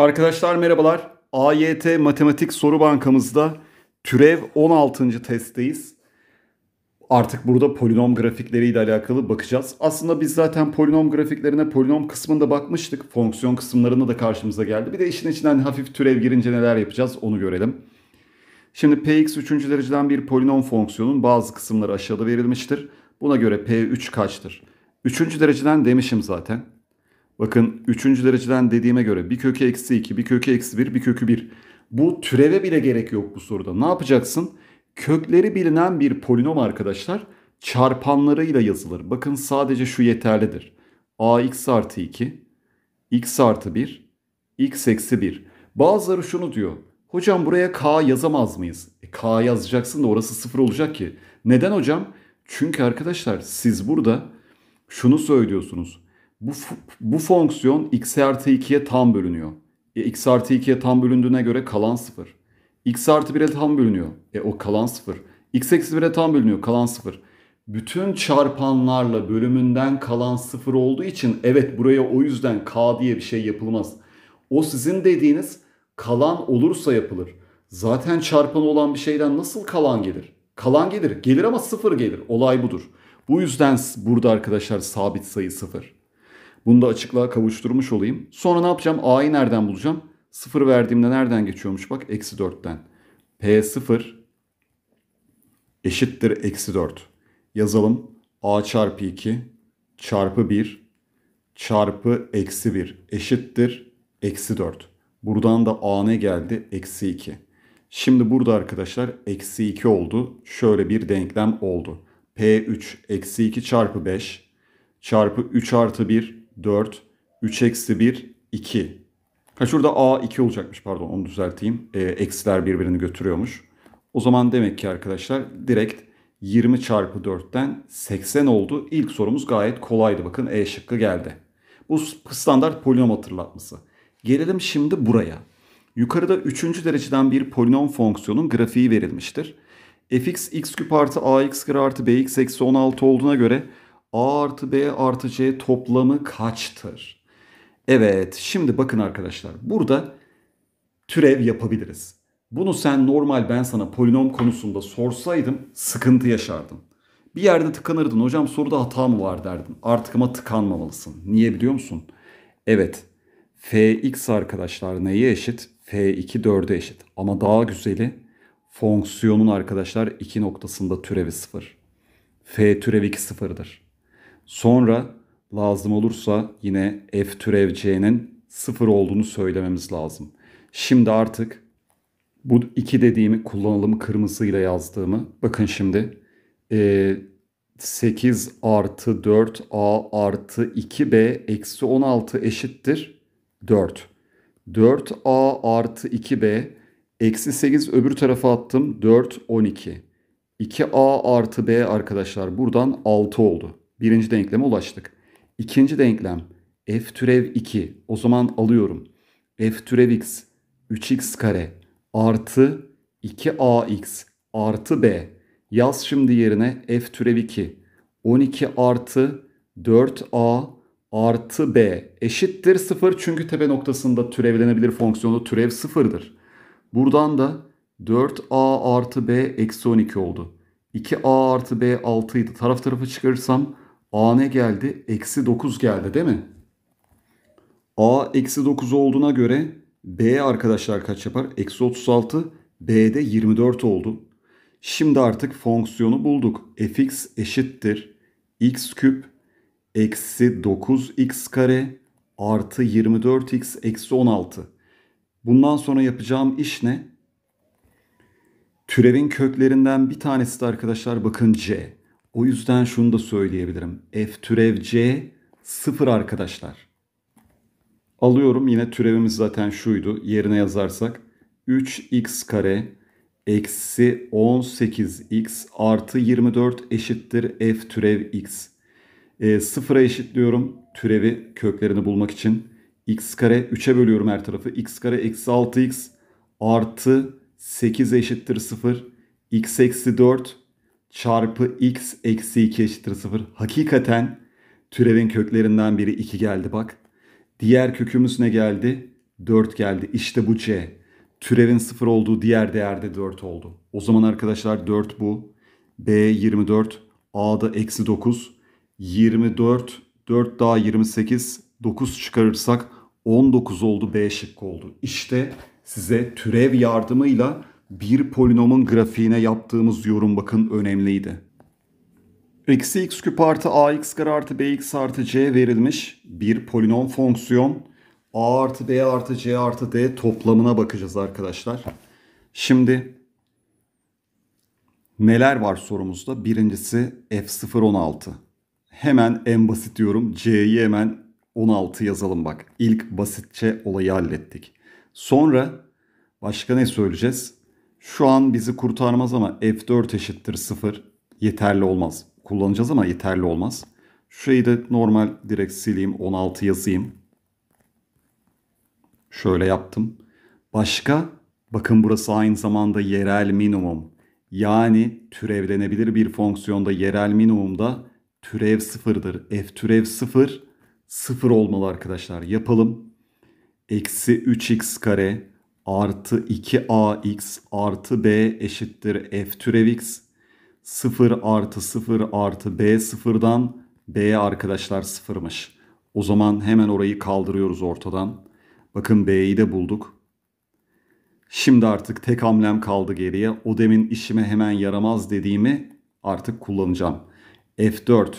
Arkadaşlar merhabalar. AYT Matematik Soru Bankamızda türev 16. testteyiz. Artık burada polinom grafikleriyle alakalı bakacağız. Aslında biz zaten polinom grafiklerine polinom kısmında bakmıştık. Fonksiyon kısımlarında da karşımıza geldi. Bir de işin içinden hafif türev girince neler yapacağız onu görelim. Şimdi px 3. dereceden bir polinom fonksiyonun bazı kısımları aşağıda verilmiştir. Buna göre p3 kaçtır? 3. dereceden demişim zaten. Bakın 3. dereceden dediğime göre bir kökü eksi 2, bir kökü eksi 1, bir kökü 1. Bu türeve bile gerek yok bu soruda. Ne yapacaksın? Kökleri bilinen bir polinom arkadaşlar çarpanlarıyla yazılır. Bakın sadece şu yeterlidir. ax artı 2, x artı 1, x eksi 1. Bazıları şunu diyor. Hocam buraya k yazamaz mıyız? E, k yazacaksın da orası sıfır olacak ki. Neden hocam? Çünkü arkadaşlar siz burada şunu söylüyorsunuz. Bu, bu fonksiyon x artı 2'ye tam bölünüyor. E, x artı 2'ye tam bölündüğüne göre kalan 0. x artı 1'e tam bölünüyor. E o kalan 0. x eksi 1'e tam bölünüyor. Kalan 0. Bütün çarpanlarla bölümünden kalan 0 olduğu için evet buraya o yüzden k diye bir şey yapılmaz. O sizin dediğiniz kalan olursa yapılır. Zaten çarpanı olan bir şeyden nasıl kalan gelir? Kalan gelir. Gelir ama sıfır gelir. Olay budur. Bu yüzden burada arkadaşlar sabit sayı sıfır. Bunu da açıklığa kavuşturmuş olayım. Sonra ne yapacağım? A'yı nereden bulacağım? 0 verdiğimde nereden geçiyormuş? Bak eksi 4'ten. P0 eşittir eksi 4. Yazalım. A çarpı 2 çarpı 1 çarpı eksi 1 eşittir eksi 4. Buradan da A ne geldi? Eksi 2. Şimdi burada arkadaşlar eksi 2 oldu. Şöyle bir denklem oldu. P3 eksi 2 çarpı 5 çarpı 3 artı 1 4, 3 eksi 1, 2. Ha şurada A 2 olacakmış pardon onu düzelteyim. E, eksiler birbirini götürüyormuş. O zaman demek ki arkadaşlar direkt 20 çarpı 4'ten 80 oldu. İlk sorumuz gayet kolaydı bakın E şıkkı geldi. Bu standart polinom hatırlatması. Gelelim şimdi buraya. Yukarıda 3. dereceden bir polinom fonksiyonun grafiği verilmiştir. fx x küp artı ax kare artı bx eksi 16 olduğuna göre A artı B artı C toplamı kaçtır? Evet şimdi bakın arkadaşlar burada türev yapabiliriz. Bunu sen normal ben sana polinom konusunda sorsaydım sıkıntı yaşardın. Bir yerde tıkanırdın hocam soruda hata mı var derdin. Artık ama tıkanmamalısın. Niye biliyor musun? Evet fx arkadaşlar neye eşit? f2 4'e eşit. Ama daha güzeli fonksiyonun arkadaşlar 2 noktasında türevi 0. f türevi 2 sıfırdır. Sonra lazım olursa yine f türev c'nin sıfır olduğunu söylememiz lazım. Şimdi artık bu iki dediğimi kullanalım kırmızıyla yazdığımı. Bakın şimdi e, 8 artı 4a artı 2b eksi 16 eşittir 4. 4a artı 2b eksi 8 öbür tarafa attım 4 12. 2a artı b arkadaşlar buradan 6 oldu. Birinci denkleme ulaştık. İkinci denklem f türev 2. O zaman alıyorum. f türev x 3x kare artı 2ax artı b. Yaz şimdi yerine f türev 2. 12 artı 4a artı b eşittir 0 çünkü tepe noktasında türevlenebilir fonksiyonu türev 0'dır. Buradan da 4a artı b eksi 12 oldu. 2a artı b 6 idi. Taraf tarafı çıkarırsam A ne geldi? Eksi 9 geldi değil mi? A eksi 9 olduğuna göre B arkadaşlar kaç yapar? Eksi 36. B'de 24 oldu. Şimdi artık fonksiyonu bulduk. fx eşittir. x küp eksi 9x kare artı 24x eksi 16. Bundan sonra yapacağım iş ne? Türevin köklerinden bir tanesi de arkadaşlar bakın C. O yüzden şunu da söyleyebilirim. F türev C sıfır arkadaşlar. Alıyorum yine türevimiz zaten şuydu. Yerine yazarsak 3x kare eksi 18x artı 24 eşittir f türev x. E, sıfıra eşitliyorum türevi köklerini bulmak için. x kare 3'e bölüyorum her tarafı. x kare eksi 6x artı 8 eşittir 0. x eksi 4 çarpı x eksi 2 eşittir 0. Hakikaten türevin köklerinden biri 2 geldi bak. Diğer kökümüz ne geldi? 4 geldi. İşte bu c. Türevin 0 olduğu diğer değerde 4 oldu. O zaman arkadaşlar 4 bu. B 24. a da eksi 9. 24. 4 daha 28. 9 çıkarırsak 19 oldu. B şıkkı oldu. İşte size türev yardımıyla bir polinomun grafiğine yaptığımız yorum bakın önemliydi. Eksi x küp artı ax kare artı bx artı c verilmiş bir polinom fonksiyon a artı b artı c artı d toplamına bakacağız arkadaşlar. Şimdi neler var sorumuzda? Birincisi f016. Hemen en basit diyorum c'yi hemen 16 yazalım bak. İlk basitçe olayı hallettik. Sonra başka ne söyleyeceğiz? Şu an bizi kurtarmaz ama F4 eşittir 0 yeterli olmaz. Kullanacağız ama yeterli olmaz. Şurayı da normal direkt sileyim 16 yazayım. Şöyle yaptım. Başka bakın burası aynı zamanda yerel minimum. Yani türevlenebilir bir fonksiyonda yerel minimumda türev sıfırdır. F türev sıfır sıfır olmalı arkadaşlar. Yapalım. Eksi 3x kare artı 2ax artı b eşittir f türev x. 0 artı 0 artı b sıfırdan b arkadaşlar sıfırmış. O zaman hemen orayı kaldırıyoruz ortadan. Bakın b'yi de bulduk. Şimdi artık tek hamlem kaldı geriye. O demin işime hemen yaramaz dediğimi artık kullanacağım. F4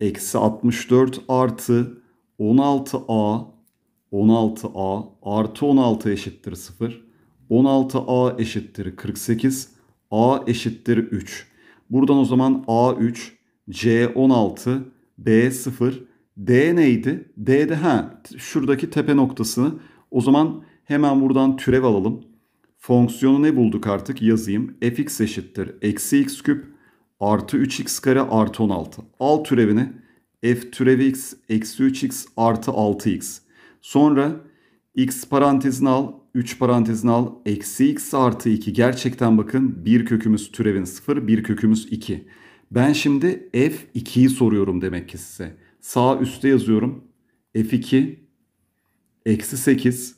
eksi 64 artı 16a 16a artı 16 eşittir 0. 16a eşittir 48. a eşittir 3. Buradan o zaman a3, c16, b0, d neydi? d de ha şuradaki tepe noktasını o zaman hemen buradan türev alalım. Fonksiyonu ne bulduk artık yazayım. fx eşittir eksi x küp artı 3x kare artı 16. Al türevini f türevi x eksi 3x artı 6x. Sonra x parantezini al, 3 parantezini al, eksi x artı 2. Gerçekten bakın bir kökümüz türevin 0, bir kökümüz 2. Ben şimdi f2'yi soruyorum demek ki size. Sağ üstte yazıyorum. f2 eksi 8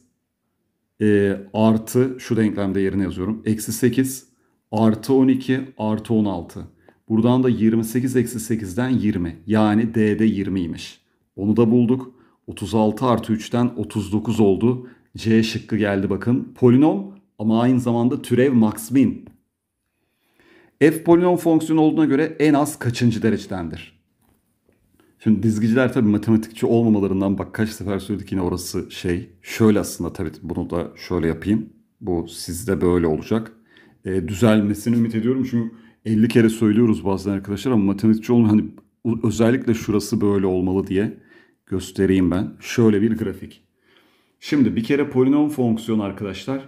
e, artı şu denklemde yerine yazıyorum. Eksi 8 artı 12 artı 16. Buradan da 28 eksi 8'den 20. Yani D'de 20'ymiş. Onu da bulduk. 36 artı 3'ten 39 oldu. C şıkkı geldi bakın. Polinom ama aynı zamanda türev maksimin. F polinom fonksiyonu olduğuna göre en az kaçıncı derecedendir? Şimdi dizgiciler tabii matematikçi olmamalarından bak kaç sefer söyledik yine orası şey. Şöyle aslında tabii bunu da şöyle yapayım. Bu sizde böyle olacak. E, düzelmesini ümit ediyorum çünkü 50 kere söylüyoruz bazen arkadaşlar ama matematikçi olmayan hani özellikle şurası böyle olmalı diye göstereyim ben. Şöyle bir grafik. Şimdi bir kere polinom fonksiyonu arkadaşlar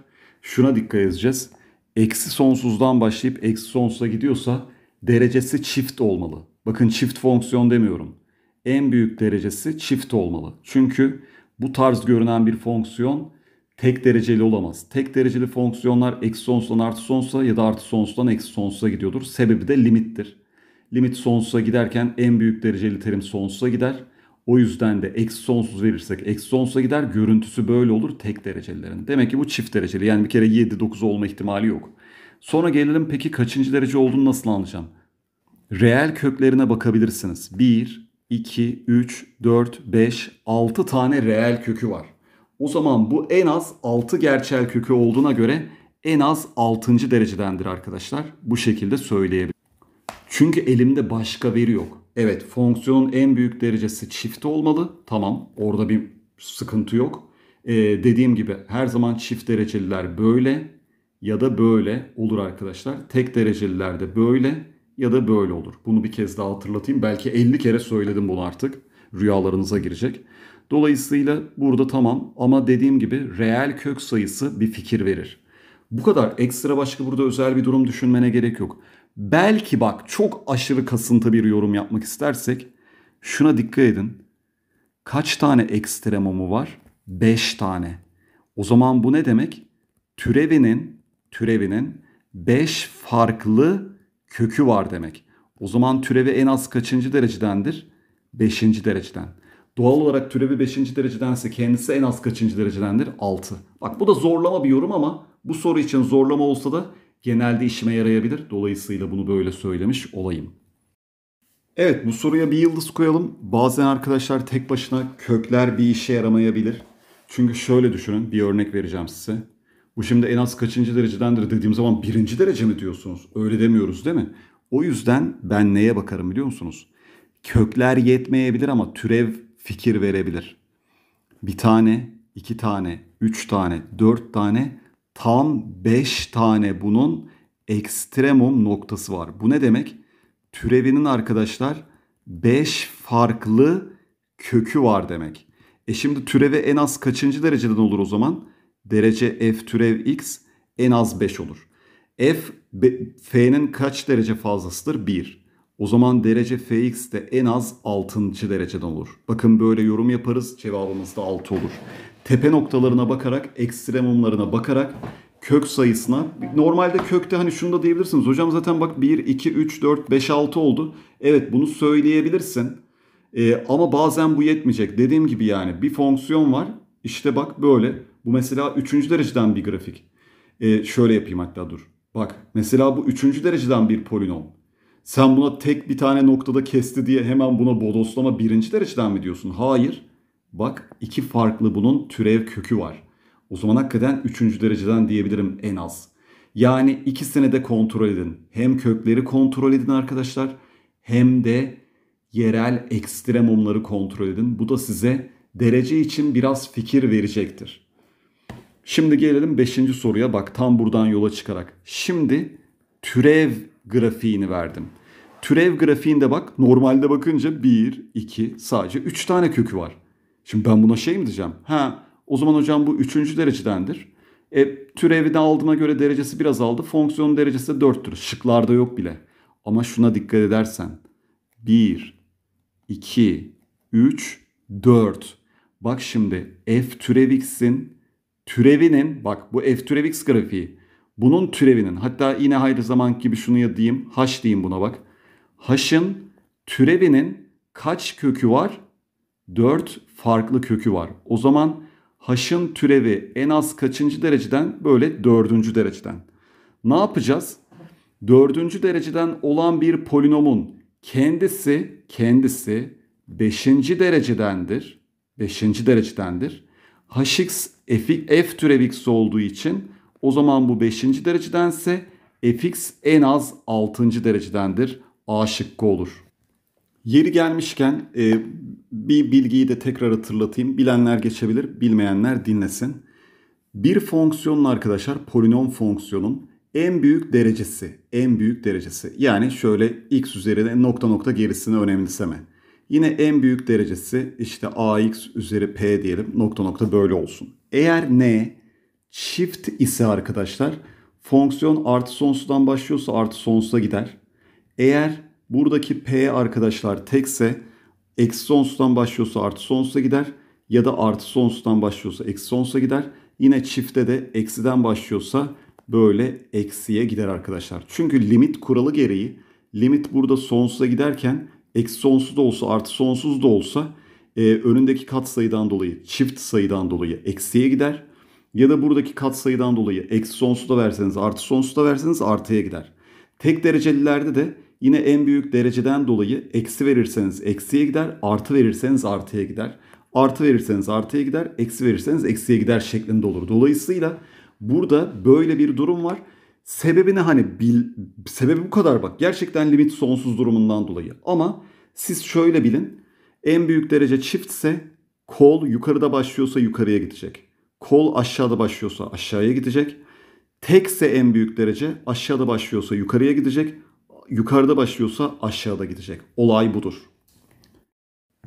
şuna dikkat edeceğiz. Eksi sonsuzdan başlayıp eksi sonsuza gidiyorsa derecesi çift olmalı. Bakın çift fonksiyon demiyorum. En büyük derecesi çift olmalı. Çünkü bu tarz görünen bir fonksiyon tek dereceli olamaz. Tek dereceli fonksiyonlar eksi sonsuzdan artı sonsuza ya da artı sonsuzdan eksi sonsuza gidiyordur. Sebebi de limittir. Limit sonsuza giderken en büyük dereceli terim sonsuza gider. O yüzden de eksi sonsuz verirsek eksi sonsuza gider. Görüntüsü böyle olur tek derecelerin. Demek ki bu çift dereceli. Yani bir kere 7, 9 olma ihtimali yok. Sonra gelelim peki kaçıncı derece olduğunu nasıl anlayacağım? Reel köklerine bakabilirsiniz. 1, 2, 3, 4, 5, 6 tane reel kökü var. O zaman bu en az 6 gerçel kökü olduğuna göre en az 6. derecedendir arkadaşlar. Bu şekilde söyleyebilirim. Çünkü elimde başka veri yok. Evet fonksiyonun en büyük derecesi çift olmalı. Tamam orada bir sıkıntı yok. Ee, dediğim gibi her zaman çift dereceliler böyle ya da böyle olur arkadaşlar. Tek dereceliler de böyle ya da böyle olur. Bunu bir kez daha hatırlatayım. Belki 50 kere söyledim bunu artık. Rüyalarınıza girecek. Dolayısıyla burada tamam ama dediğim gibi reel kök sayısı bir fikir verir. Bu kadar ekstra başka burada özel bir durum düşünmene gerek yok. Belki bak çok aşırı kasıntı bir yorum yapmak istersek şuna dikkat edin. Kaç tane ekstremumu var? 5 tane. O zaman bu ne demek? Türevinin türevinin 5 farklı kökü var demek. O zaman türevi en az kaçıncı derecedendir? 5. dereceden. Doğal olarak türevi 5. derecedense kendisi en az kaçıncı derecedendir? 6. Bak bu da zorlama bir yorum ama bu soru için zorlama olsa da genelde işime yarayabilir. Dolayısıyla bunu böyle söylemiş olayım. Evet bu soruya bir yıldız koyalım. Bazen arkadaşlar tek başına kökler bir işe yaramayabilir. Çünkü şöyle düşünün bir örnek vereceğim size. Bu şimdi en az kaçıncı derecedendir dediğim zaman birinci derece mi diyorsunuz? Öyle demiyoruz değil mi? O yüzden ben neye bakarım biliyor musunuz? Kökler yetmeyebilir ama türev fikir verebilir. Bir tane, iki tane, üç tane, dört tane tam 5 tane bunun ekstremum noktası var. Bu ne demek? Türevinin arkadaşlar 5 farklı kökü var demek. E şimdi türevi en az kaçıncı dereceden olur o zaman? Derece f türev x en az 5 olur. F, F'nin kaç derece fazlasıdır? 1. O zaman derece Fx de en az 6. dereceden olur. Bakın böyle yorum yaparız cevabımız da 6 olur. Tepe noktalarına bakarak, ekstremumlarına bakarak kök sayısına. Normalde kökte hani şunu da diyebilirsiniz. Hocam zaten bak 1, 2, 3, 4, 5, 6 oldu. Evet bunu söyleyebilirsin. Ee, ama bazen bu yetmeyecek. Dediğim gibi yani bir fonksiyon var. İşte bak böyle. Bu mesela 3. dereceden bir grafik. Ee, şöyle yapayım hatta dur. Bak mesela bu 3. dereceden bir polinom. Sen buna tek bir tane noktada kesti diye hemen buna bodoslama birinci dereceden mi diyorsun? Hayır. Bak iki farklı bunun türev kökü var. O zaman hakikaten üçüncü dereceden diyebilirim en az. Yani ikisini de kontrol edin. Hem kökleri kontrol edin arkadaşlar hem de yerel ekstremumları kontrol edin. Bu da size derece için biraz fikir verecektir. Şimdi gelelim beşinci soruya bak tam buradan yola çıkarak. Şimdi türev grafiğini verdim. Türev grafiğinde bak normalde bakınca 1, 2 sadece 3 tane kökü var. Şimdi ben buna şey mi diyeceğim? Ha o zaman hocam bu 3. derecedendir. E, türevi de aldığına göre derecesi biraz aldı. Fonksiyonun derecesi de 4'tür. Şıklarda yok bile. Ama şuna dikkat edersen. 1, 2, 3, 4. Bak şimdi f türev x'in türevinin bak bu f türev x grafiği bunun türevinin hatta yine aynı zaman gibi şunu ya diyeyim h diyeyim buna bak. H'ın türevinin kaç kökü var? 4 farklı kökü var. O zaman h'ın türevi en az kaçıncı dereceden? Böyle dördüncü dereceden. Ne yapacağız? Dördüncü dereceden olan bir polinomun kendisi kendisi beşinci derecedendir. Beşinci derecedendir. hx f, f türev x olduğu için o zaman bu 5. derecedense fx en az 6. derecedendir. A şıkkı olur. Yeri gelmişken e, bir bilgiyi de tekrar hatırlatayım. Bilenler geçebilir, bilmeyenler dinlesin. Bir fonksiyonun arkadaşlar polinom fonksiyonun en büyük derecesi, en büyük derecesi. Yani şöyle x üzerine nokta nokta gerisini önemliseme. Yine en büyük derecesi işte ax üzeri p diyelim nokta nokta böyle olsun. Eğer n Çift ise arkadaşlar fonksiyon artı sonsuzdan başlıyorsa artı sonsuza gider. Eğer buradaki p arkadaşlar tekse eksi sonsuzdan başlıyorsa artı sonsuza gider. Ya da artı sonsuzdan başlıyorsa eksi sonsuza gider. Yine çifte de eksiden başlıyorsa böyle eksiye gider arkadaşlar. Çünkü limit kuralı gereği limit burada sonsuza giderken eksi sonsuz da olsa artı sonsuz da olsa e, önündeki kat sayıdan dolayı çift sayıdan dolayı eksiye gider. Ya da buradaki katsayıdan dolayı eksi sonsuz da verseniz artı sonsuz da verseniz artıya gider. Tek derecelilerde de yine en büyük dereceden dolayı eksi verirseniz eksiye gider, artı verirseniz artıya gider. Artı verirseniz artıya gider, eksi verirseniz eksiye gider şeklinde olur. Dolayısıyla burada böyle bir durum var. Sebebini hani bil, sebebi bu kadar bak. Gerçekten limit sonsuz durumundan dolayı. Ama siz şöyle bilin. En büyük derece çiftse kol yukarıda başlıyorsa yukarıya gidecek kol aşağıda başlıyorsa aşağıya gidecek. Tekse en büyük derece aşağıda başlıyorsa yukarıya gidecek. Yukarıda başlıyorsa aşağıda gidecek. Olay budur.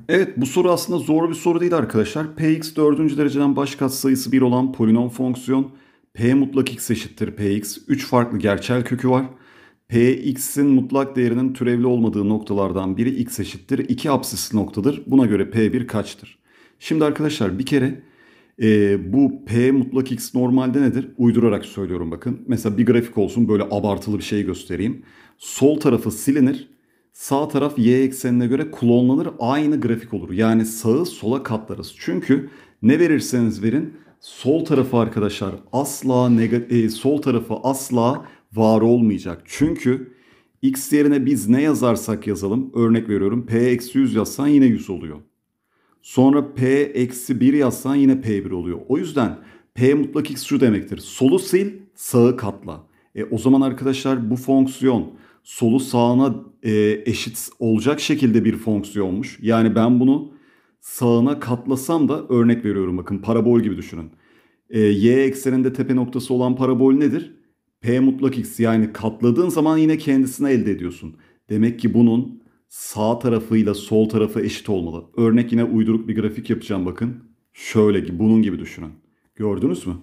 Evet bu soru aslında zor bir soru değil arkadaşlar. Px 4. dereceden baş sayısı 1 olan polinom fonksiyon P mutlak x eşittir Px. 3 farklı gerçel kökü var. Px'in mutlak değerinin türevli olmadığı noktalardan biri x eşittir 2 apsisli noktadır. Buna göre P1 kaçtır? Şimdi arkadaşlar bir kere e, bu P mutlak X normalde nedir? Uydurarak söylüyorum bakın. Mesela bir grafik olsun böyle abartılı bir şey göstereyim. Sol tarafı silinir. Sağ taraf y eksenine göre klonlanır. Aynı grafik olur. Yani sağı sola katlarız. Çünkü ne verirseniz verin sol tarafı arkadaşlar asla e, sol tarafı asla var olmayacak. Çünkü x yerine biz ne yazarsak yazalım örnek veriyorum p eksi 100 yazsan yine 100 oluyor. Sonra P eksi 1 yazsan yine P1 oluyor. O yüzden P mutlak X şu demektir. Solu sil sağı katla. E, o zaman arkadaşlar bu fonksiyon solu sağına e, eşit olacak şekilde bir fonksiyonmuş. Yani ben bunu sağına katlasam da örnek veriyorum bakın parabol gibi düşünün. E, y ekseninde tepe noktası olan parabol nedir? P mutlak x yani katladığın zaman yine kendisini elde ediyorsun. Demek ki bunun sağ tarafıyla sol tarafı eşit olmalı. Örnek yine uyduruk bir grafik yapacağım bakın. Şöyle gibi, bunun gibi düşünün. Gördünüz mü?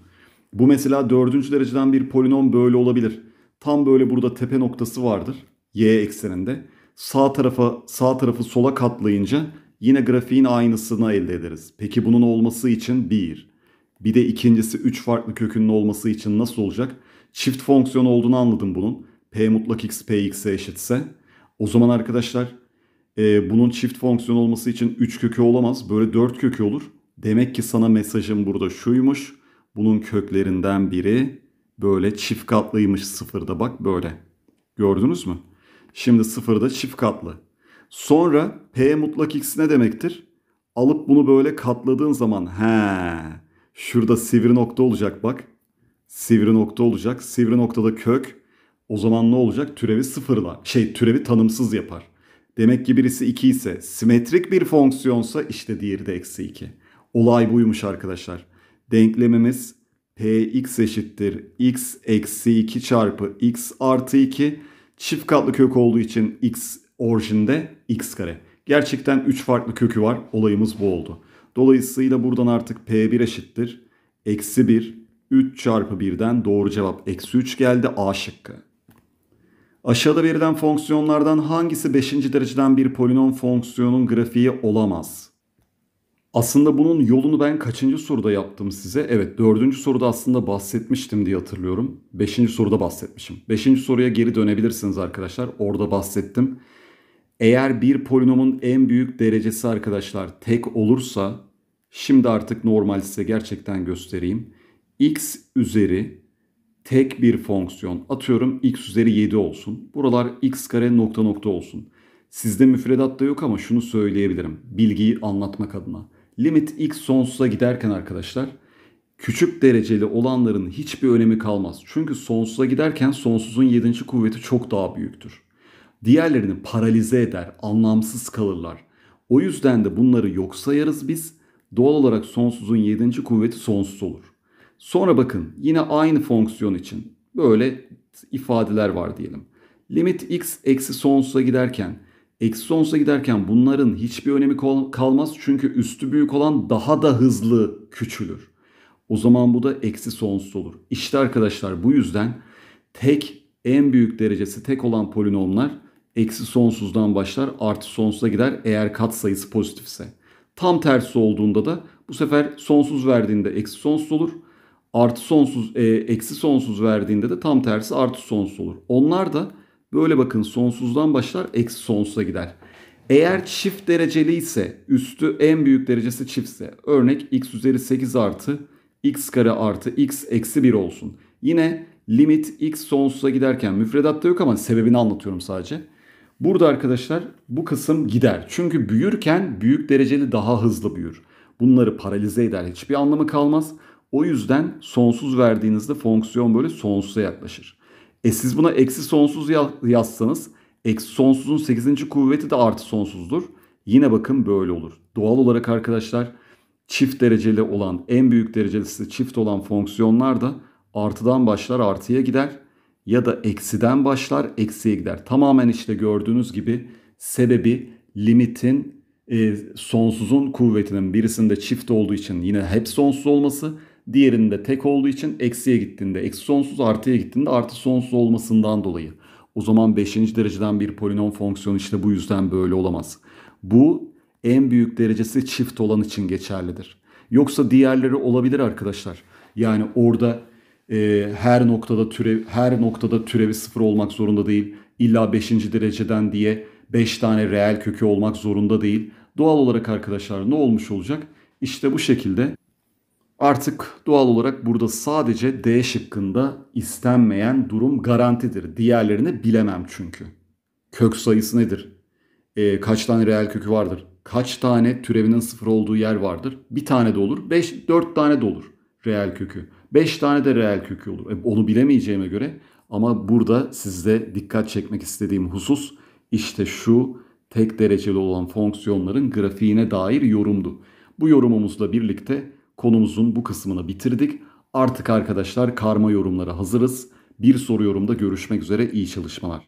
Bu mesela dördüncü dereceden bir polinom böyle olabilir. Tam böyle burada tepe noktası vardır. Y ekseninde. Sağ tarafa sağ tarafı sola katlayınca yine grafiğin aynısını elde ederiz. Peki bunun olması için bir. Bir de ikincisi 3 farklı kökünün olması için nasıl olacak? Çift fonksiyon olduğunu anladım bunun. P mutlak x, P x'e eşitse o zaman arkadaşlar e, bunun çift fonksiyon olması için 3 kökü olamaz. Böyle 4 kökü olur. Demek ki sana mesajım burada şuymuş. Bunun köklerinden biri böyle çift katlıymış sıfırda bak böyle. Gördünüz mü? Şimdi sıfırda çift katlı. Sonra P mutlak x ne demektir? Alıp bunu böyle katladığın zaman he şurada sivri nokta olacak bak. Sivri nokta olacak. Sivri noktada kök o zaman ne olacak? Türevi sıfırla, şey türevi tanımsız yapar. Demek ki birisi 2 ise simetrik bir fonksiyonsa işte diğeri de eksi 2. Olay buymuş arkadaşlar. Denklemimiz px eşittir x eksi 2 çarpı x artı 2 çift katlı kök olduğu için x orijinde x kare. Gerçekten 3 farklı kökü var. Olayımız bu oldu. Dolayısıyla buradan artık p1 eşittir. Eksi 1 3 çarpı 1'den doğru cevap eksi 3 geldi A şıkkı. Aşağıda verilen fonksiyonlardan hangisi 5. dereceden bir polinom fonksiyonun grafiği olamaz? Aslında bunun yolunu ben kaçıncı soruda yaptım size? Evet dördüncü soruda aslında bahsetmiştim diye hatırlıyorum. Beşinci soruda bahsetmişim. Beşinci soruya geri dönebilirsiniz arkadaşlar. Orada bahsettim. Eğer bir polinomun en büyük derecesi arkadaşlar tek olursa şimdi artık normal size gerçekten göstereyim. x üzeri tek bir fonksiyon atıyorum x üzeri 7 olsun. Buralar x kare nokta nokta olsun. Sizde müfredatta yok ama şunu söyleyebilirim. Bilgiyi anlatmak adına. Limit x sonsuza giderken arkadaşlar küçük dereceli olanların hiçbir önemi kalmaz. Çünkü sonsuza giderken sonsuzun 7. kuvveti çok daha büyüktür. Diğerlerini paralize eder, anlamsız kalırlar. O yüzden de bunları yok sayarız biz. Doğal olarak sonsuzun 7. kuvveti sonsuz olur. Sonra bakın yine aynı fonksiyon için böyle ifadeler var diyelim. Limit x eksi sonsuza giderken eksi sonsuza giderken bunların hiçbir önemi kalmaz çünkü üstü büyük olan daha da hızlı küçülür. O zaman bu da eksi sonsuz olur. İşte arkadaşlar bu yüzden tek en büyük derecesi tek olan polinomlar eksi sonsuzdan başlar artı sonsuza gider eğer katsayısı pozitifse. Tam tersi olduğunda da bu sefer sonsuz verdiğinde eksi sonsuz olur artı sonsuz e, eksi sonsuz verdiğinde de tam tersi artı sonsuz olur. Onlar da böyle bakın sonsuzdan başlar eksi sonsuza gider. Eğer çift dereceli ise üstü en büyük derecesi çiftse örnek x üzeri 8 artı x kare artı x eksi 1 olsun. Yine limit x sonsuza giderken müfredatta yok ama sebebini anlatıyorum sadece. Burada arkadaşlar bu kısım gider. Çünkü büyürken büyük dereceli daha hızlı büyür. Bunları paralize eder. Hiçbir anlamı kalmaz. O yüzden sonsuz verdiğinizde fonksiyon böyle sonsuza yaklaşır. E siz buna eksi sonsuz yazsanız eksi sonsuzun 8. kuvveti de artı sonsuzdur. Yine bakın böyle olur. Doğal olarak arkadaşlar çift dereceli olan en büyük derecelisi çift olan fonksiyonlar da artıdan başlar artıya gider ya da eksiden başlar eksiye gider. Tamamen işte gördüğünüz gibi sebebi limitin e, sonsuzun kuvvetinin birisinde çift olduğu için yine hep sonsuz olması Diğerinde tek olduğu için eksiye gittiğinde eksi sonsuz artıya gittiğinde artı sonsuz olmasından dolayı. O zaman 5. dereceden bir polinom fonksiyonu işte bu yüzden böyle olamaz. Bu en büyük derecesi çift olan için geçerlidir. Yoksa diğerleri olabilir arkadaşlar. Yani orada e, her noktada türev her noktada türevi sıfır olmak zorunda değil. İlla 5. dereceden diye 5 tane reel kökü olmak zorunda değil. Doğal olarak arkadaşlar ne olmuş olacak? İşte bu şekilde Artık doğal olarak burada sadece D şıkkında istenmeyen durum garantidir. Diğerlerini bilemem çünkü. Kök sayısı nedir? E, kaç tane reel kökü vardır? Kaç tane türevinin sıfır olduğu yer vardır? Bir tane de olur. Beş, dört tane de olur reel kökü. Beş tane de reel kökü olur. E, onu bilemeyeceğime göre ama burada sizde dikkat çekmek istediğim husus işte şu tek dereceli olan fonksiyonların grafiğine dair yorumdu. Bu yorumumuzla birlikte Konumuzun bu kısmını bitirdik. Artık arkadaşlar karma yorumlara hazırız. Bir soru yorumda görüşmek üzere iyi çalışmalar.